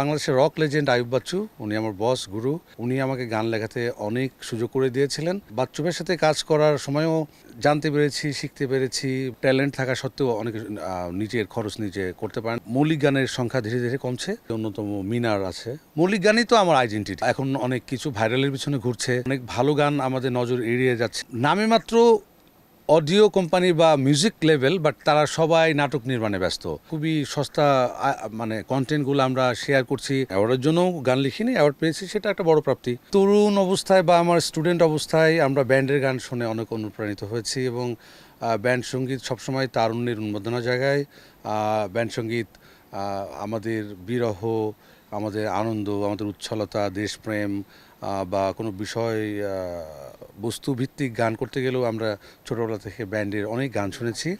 বাংলাদেশের rock legend Ayub Bachchu উনি আমার বস গুরু উনি আমাকে গান লেখাতে অনেক সুযোগ করে দিয়েছিলেন বাচ্চুবের সাথে কাজ করার সময়ও জানতে পেরেছি শিখতে পেরেছি ট্যালেন্ট থাকা সত্ত্বেও অনেক নিজের খরচ নিজে করতে পারেন মৌলিক গানের সংখ্যা ধীরে ধীরে কমছে অন্যতম মিনার আছে মৌলিক গানই তো আমার আইডেন্টিটি এখন অনেক কিছু ভাইরালের পিছনে ঘুরছে অনেক ভালো গান আমাদের নজর এড়িয়ে যাচ্ছে নামে মাত্র অডিও কোম্পানি বা মিউজিক লেভেল বাট তারা সবাই নাটক নির্মাণে ব্যস্ত খুবই সস্তা মানে কন্টেন্টগুলো আমরা শেয়ার করছি অ্যাওয়ার্ডের জন্য গান লিখিনি অ্যাওয়ার্ড পেয়েছি সেটা একটা বড় প্রাপ্তি তরুণ অবস্থায় বা আমার স্টুডেন্ট অবস্থায় আমরা ব্যান্ডের গান শুনে অনেক অনুপ্রাণিত হয়েছি এবং ব্যান্ড সঙ্গীত সবসময় তারুণ্যের উন্মোদনা জায়গায় ব্যান্ড সঙ্গীত আমাদের বিরহ আমাদের আনন্দ আমাদের উচ্ছলতা দেশপ্রেম বা কোনো বিষয় বস্তুভিত্তিক গান করতে গেলেও আমরা ছোটোবেলা থেকে ব্যান্ডের অনেক গান শুনেছি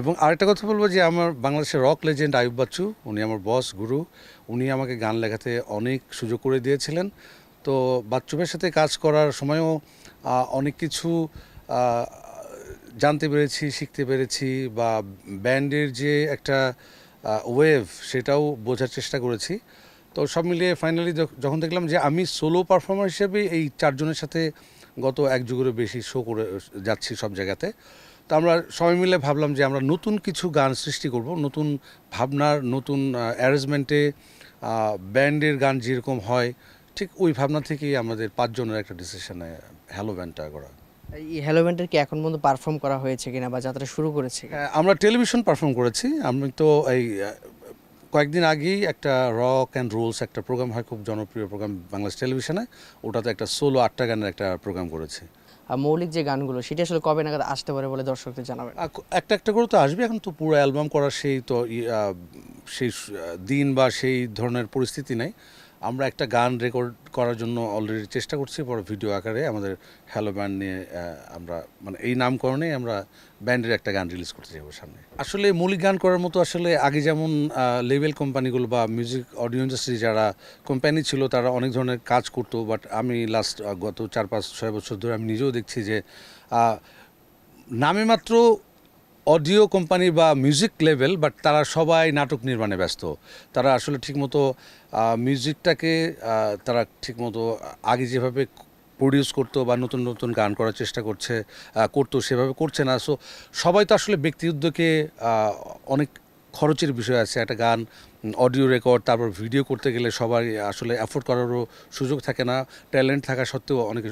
এবং আরেকটা কথা বলবো যে আমার বাংলাদেশের রক লেজেন্ড আয়ুব বাচ্চু উনি আমার বস গুরু উনি আমাকে গান লেখাতে অনেক সুযোগ করে দিয়েছিলেন তো বাচ্চুবের সাথে কাজ করার সময়ও অনেক কিছু জানতে পেরেছি শিখতে পেরেছি বা ব্যান্ডের যে একটা ওয়েভ সেটাও বোঝার চেষ্টা করেছি তো সব মিলিয়ে ফাইনালি যখন দেখলাম যে আমি সোলো পারফর্মার হিসেবে এই চারজনের সাথে গত এক যুগেরও বেশি শো করে যাচ্ছি সব জায়গাতে তো আমরা সবাই মিলে ভাবলাম যে আমরা নতুন কিছু গান সৃষ্টি করব নতুন ভাবনার নতুন অ্যারেঞ্জমেন্টে ব্যান্ডের গান যেরকম হয় ঠিক ওই ভাবনা থেকেই আমাদের পাঁচজনের একটা ডিসিশনে হ্যালো ব্যান্ডটা করা এই হ্যালো ব্যান্ডের কি এখন পর্যন্ত পারফর্ম করা হয়েছে কিনা বা যাত্রা শুরু করেছে হ্যাঁ, আমরা টেলিভিশন পারফর্ম করেছি আমি তো এই কয়েকদিন আগেই একটা রক অ্যান্ড রোলস একটা প্রোগ্রাম হয় খুব জনপ্রিয় প্রোগ্রাম বাংলাদেশ টেলিভিশনে ওটাতে একটা সোলো আটটা গানের একটা প্রোগ্রাম করেছে আর মৌলিক যে গানগুলো সেটা আসলে কবে নাগাদ আসতে পারে বলে দর্শকদের জানাবেন একটা একটা করে তো আসবে এখন তো পুরো অ্যালবাম করার সেই তো সেই দিন বা সেই ধরনের পরিস্থিতি নেই আমরা একটা গান রেকর্ড করার জন্য অলরেডি চেষ্টা করছি পরে ভিডিও আকারে আমাদের হ্যালো ব্যান্ড নিয়ে আমরা মানে এই নামকরণে আমরা ব্যান্ডের একটা গান রিলিজ করতে যাবো সামনে আসলে মৌলিক গান করার মতো আসলে আগে যেমন লেভেল কোম্পানিগুলো বা মিউজিক অডিও ইন্ডাস্ট্রি যারা কোম্পানি ছিল তারা অনেক ধরনের কাজ করতো বাট আমি লাস্ট গত চার পাঁচ ছয় বছর ধরে আমি নিজেও দেখছি যে নামে মাত্র অডিও কোম্পানি বা মিউজিক লেভেল বাট তারা সবাই নাটক নির্মাণে ব্যস্ত তারা আসলে ঠিকমতো মিউজিকটাকে তারা ঠিকমতো আগে যেভাবে প্রডিউস করতো বা নতুন নতুন গান করার চেষ্টা করছে করতো সেভাবে করছে না সো সবাই তো আসলে ব্যক্তি উদ্যোগে অনেক খরচের বিষয় আছে একটা গান অডিও রেকর্ড তারপর ভিডিও করতে গেলে সবাই আসলে অ্যাফোর্ড করারও সুযোগ থাকে না ট্যালেন্ট থাকা সত্ত্বেও অনেক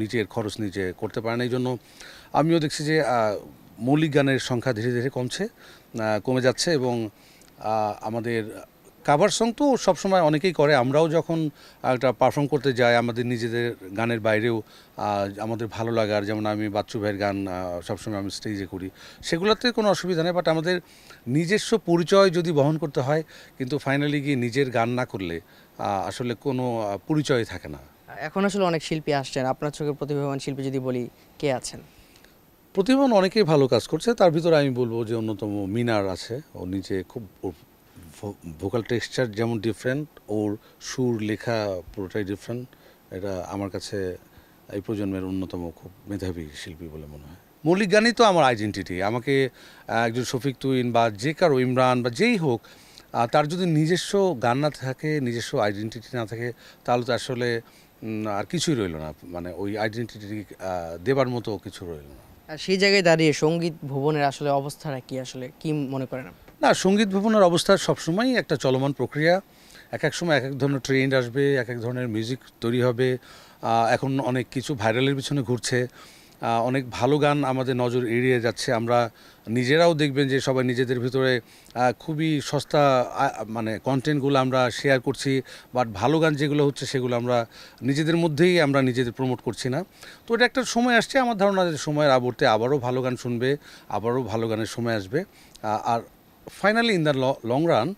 নিজের খরচ নিজে করতে পারে না এই জন্য আমিও দেখছি যে মৌলিক গানের সংখ্যা ধীরে ধীরে কমছে কমে যাচ্ছে এবং আমাদের কাভার সং তো সবসময় অনেকেই করে আমরাও যখন একটা পারফর্ম করতে যাই আমাদের নিজেদের গানের বাইরেও আমাদের ভালো লাগার যেমন আমি বাচ্চু ভাইয়ের গান সবসময় আমি স্টেজে করি সেগুলোতে কোনো অসুবিধা নেই বাট আমাদের নিজস্ব পরিচয় যদি বহন করতে হয় কিন্তু ফাইনালি গিয়ে নিজের গান না করলে আসলে কোনো পরিচয় থাকে না এখন আসলে অনেক শিল্পী আসছেন আপনার চোখে প্রতিভাবান শিল্পী যদি বলি কে আছেন প্রতিভাবান অনেকেই ভালো কাজ করছে তার ভিতরে আমি বলবো যে অন্যতম মিনার আছে ও নিচে খুব ভোকাল টেক্সচার যেমন ডিফারেন্ট ওর সুর লেখা পুরোটাই ডিফারেন্ট এটা আমার কাছে এই প্রজন্মের অন্যতম খুব মেধাবী শিল্পী বলে মনে হয় মৌলিক গানই তো আমার আইডেন্টিটি আমাকে একজন শফিক তুইন বা যে কারো ইমরান বা যেই হোক তার যদি নিজস্ব গান না থাকে নিজস্ব আইডেন্টিটি না থাকে তাহলে তো আসলে আর কিছুই রইল না মানে ওই আইডেন্টিটি দেবার মতো কিছু রইল না আর সেই জায়গায় দাঁড়িয়ে সঙ্গীত ভবনের আসলে অবস্থাটা কি আসলে কি মনে করেন না সঙ্গীত ভবনের অবস্থা সবসময়ই একটা চলমান প্রক্রিয়া এক এক সময় এক এক ধরনের ট্রেন্ড আসবে এক এক ধরনের মিউজিক তৈরি হবে এখন অনেক কিছু ভাইরালের পিছনে ঘুরছে অনেক ভালো গান আমাদের নজর এড়িয়ে যাচ্ছে আমরা নিজেরাও দেখবেন যে সবাই নিজেদের ভিতরে খুবই সস্তা মানে কন্টেন্টগুলো আমরা শেয়ার করছি বাট ভালো গান যেগুলো হচ্ছে সেগুলো আমরা নিজেদের মধ্যেই আমরা নিজেদের প্রমোট করছি না তো এটা একটা সময় আসছে আমার ধারণা যে সময়ের আবর্তে আবারও ভালো গান শুনবে আবারও ভালো গানের সময় আসবে আর finally in the long run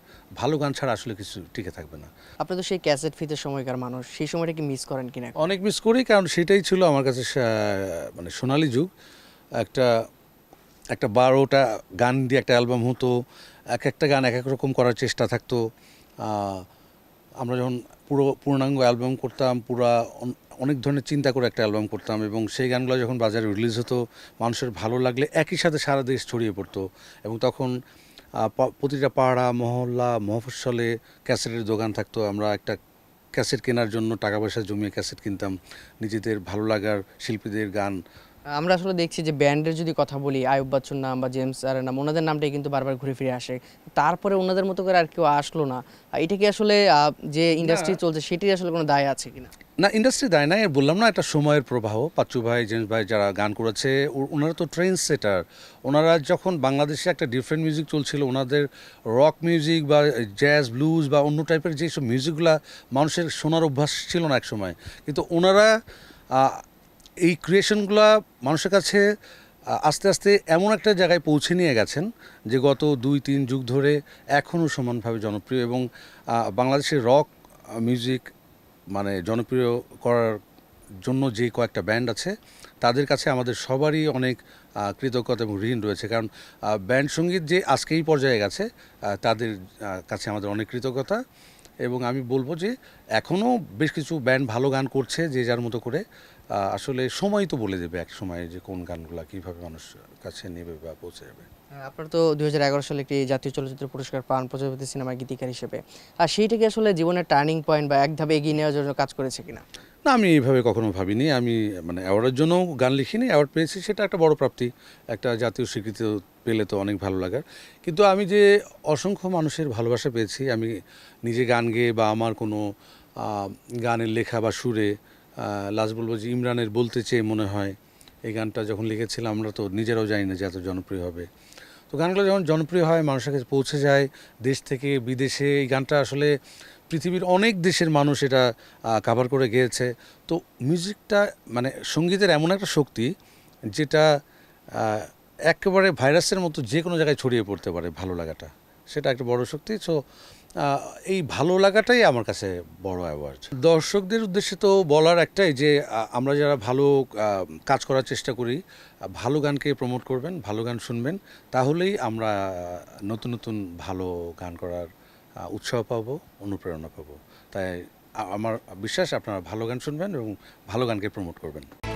ভালো গান ছাড়া আসলে কিছু টিকে থাকবে না আপনি তো সেই ক্যাসেট ফিতে সময়কার মানুষ সেই সময়টা কি মিস করেন কিনা অনেক মিস করি কারণ সেটাই ছিল আমার কাছে মানে সোনালি যুগ একটা একটা বারোটা গান দিয়ে একটা অ্যালবাম হতো এক একটা গান এক এক রকম করার চেষ্টা থাকতো আমরা যখন পুরো পূর্ণাঙ্গ অ্যালবাম করতাম পুরা অনেক ধরনের চিন্তা করে একটা অ্যালবাম করতাম এবং সেই গানগুলো যখন বাজারে রিলিজ হতো মানুষের ভালো লাগলে একই সাথে সারা দেশ ছড়িয়ে পড়তো এবং তখন প্রতিটা পাড়া মহল্লা মহফসলে ক্যাসেটের দোকান থাকতো আমরা একটা ক্যাসেট কেনার জন্য টাকা পয়সা জমিয়ে ক্যাসেট কিনতাম নিজেদের ভালো লাগার শিল্পীদের গান আমরা আসলে দেখছি যে ব্যান্ডের যদি কথা বলি আয়ুব বাচ্চুর নাম বা জেমস আর নাম ওনাদের নামটাই কিন্তু বারবার ঘুরে ফিরে আসে তারপরে ওনাদের মতো করে আর কেউ আসলো না এটা কি আসলে যে ইন্ডাস্ট্রি চলছে সেটির আসলে কোনো দায় আছে কিনা না ইন্ডাস্ট্রি দায় না বললাম না একটা সময়ের প্রবাহ পাচ্চু ভাই জেমস ভাই যারা গান করেছে ওনারা তো ট্রেন সেটার ওনারা যখন বাংলাদেশে একটা ডিফারেন্ট মিউজিক চলছিল ওনাদের রক মিউজিক বা জ্যাজ ব্লুজ বা অন্য টাইপের যেসব মিউজিকগুলো মানুষের শোনার অভ্যাস ছিল না এক সময় কিন্তু ওনারা এই ক্রিয়েশনগুলো মানুষের কাছে আস্তে আস্তে এমন একটা জায়গায় পৌঁছে নিয়ে গেছেন যে গত দুই তিন যুগ ধরে এখনও সমানভাবে জনপ্রিয় এবং বাংলাদেশের রক মিউজিক মানে জনপ্রিয় করার জন্য যে কয়েকটা ব্যান্ড আছে তাদের কাছে আমাদের সবারই অনেক কৃতজ্ঞতা এবং ঋণ রয়েছে কারণ ব্যান্ড সঙ্গীত যে আজকেই পর্যায়ে গেছে তাদের কাছে আমাদের অনেক কৃতজ্ঞতা এবং আমি বলবো যে এখনও বেশ কিছু ব্যান্ড ভালো গান করছে যে যার মতো করে আসলে সময় তো বলে দেবে এক সময় যে কোন গানগুলো কীভাবে মানুষ কাছে নেবে বা পৌঁছে যাবে হ্যাঁ, আপনার তো দু সালে একটি জাতীয় চলচ্চিত্র পুরস্কার পান প্রজাপতি সিনেমার গীতিকার হিসেবে আর সেইটাকে আসলে জীবনের টার্নিং পয়েন্ট বা এক ধাপে এগিয়ে নেওয়ার জন্য কাজ করেছে কিনা না আমি এইভাবে কখনো ভাবিনি আমি মানে অ্যাওয়ার্ডের জন্যও গান লিখিনি অ্যাওয়ার্ড পেয়েছি সেটা একটা বড় প্রাপ্তি একটা জাতীয় স্বীকৃতি পেলে তো অনেক ভালো লাগার কিন্তু আমি যে অসংখ্য মানুষের ভালোবাসা পেয়েছি আমি নিজে গান গেয়ে বা আমার কোনো গানের লেখা বা সুরে লাজ বলবো যে ইমরানের বলতে চেয়ে মনে হয় এই গানটা যখন লিখেছিলাম আমরা তো নিজেরাও জানি না যে এত জনপ্রিয় হবে তো গানগুলো যখন জনপ্রিয় হয় মানুষের কাছে পৌঁছে যায় দেশ থেকে বিদেশে এই গানটা আসলে পৃথিবীর অনেক দেশের মানুষ এটা কাভার করে গিয়েছে তো মিউজিকটা মানে সঙ্গীতের এমন একটা শক্তি যেটা একেবারে ভাইরাসের মতো যে কোনো জায়গায় ছড়িয়ে পড়তে পারে ভালো লাগাটা সেটা একটা বড় শক্তি সো এই ভালো লাগাটাই আমার কাছে বড় অ্যাওয়ার্ড দর্শকদের উদ্দেশ্যে তো বলার একটাই যে আমরা যারা ভালো কাজ করার চেষ্টা করি ভালো গানকে প্রমোট করবেন ভালো গান শুনবেন তাহলেই আমরা নতুন নতুন ভালো গান করার উৎসাহ পাবো অনুপ্রেরণা পাবো তাই আমার বিশ্বাস আপনারা ভালো গান শুনবেন এবং ভালো গানকে প্রমোট করবেন